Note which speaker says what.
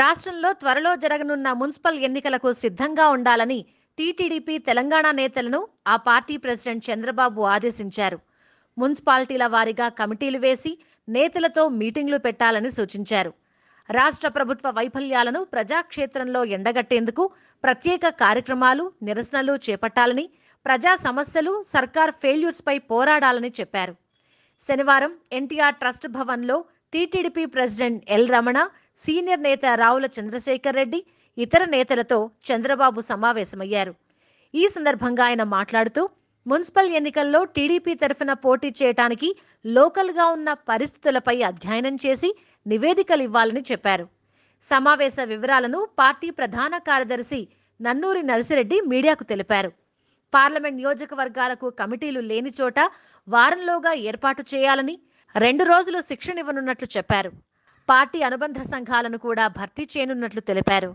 Speaker 1: రాష్ట్రంలో త్వరలో జరగనున్న మున్సిపల్ ఎన్నికలకు సిద్ధంగా ఉండాలని టీటీడీపీ తెలంగాణ నేతలను ఆ పార్టీ ప్రెసిడెంట్ చంద్రబాబు ఆదేశించారు మున్సిపాలిటీల వారీగా కమిటీలు వేసి నేతలతో మీటింగ్లు పెట్టాలని సూచించారు రాష్ట్ర ప్రభుత్వ వైఫల్యాలను ప్రజాక్షేత్రంలో ఎండగట్టేందుకు ప్రత్యేక కార్యక్రమాలు నిరసనలు చేపట్టాలని ప్రజా సమస్యలు సర్కార్ ఫెయిల్యూర్స్పై పోరాడాలని చెప్పారు శనివారం ఎన్టీఆర్ ట్రస్ట్ భవన్లో టీటీడీపీ ప్రెసిడెంట్ ఎల్ రమణ సీనియర్ నేత రావుల చంద్రశేఖర్ రెడ్డి ఇతర నేతలతో చంద్రబాబు సమావేశమయ్యారు ఈ సందర్భంగా ఆయన మాట్లాడుతూ మున్సిపల్ ఎన్నికల్లో టీడీపీ తరఫున పోటీ చేయటానికి లోకల్గా ఉన్న పరిస్థితులపై అధ్యయనం చేసి నివేదికలు ఇవ్వాలని చెప్పారు సమావేశ వివరాలను పార్టీ ప్రధాన కార్యదర్శి నన్నూరి నర్సిరెడ్డి మీడియాకు తెలిపారు పార్లమెంట్ నియోజకవర్గాలకు కమిటీలు లేని చోట వారంలోగా ఏర్పాటు చేయాలని రెండు రోజులు శిక్షణ ఇవ్వనున్నట్లు చెప్పారు పార్టీ అనుబంధ సంఘాలను కూడా భర్తీ చేయనున్నట్లు తెలిపారు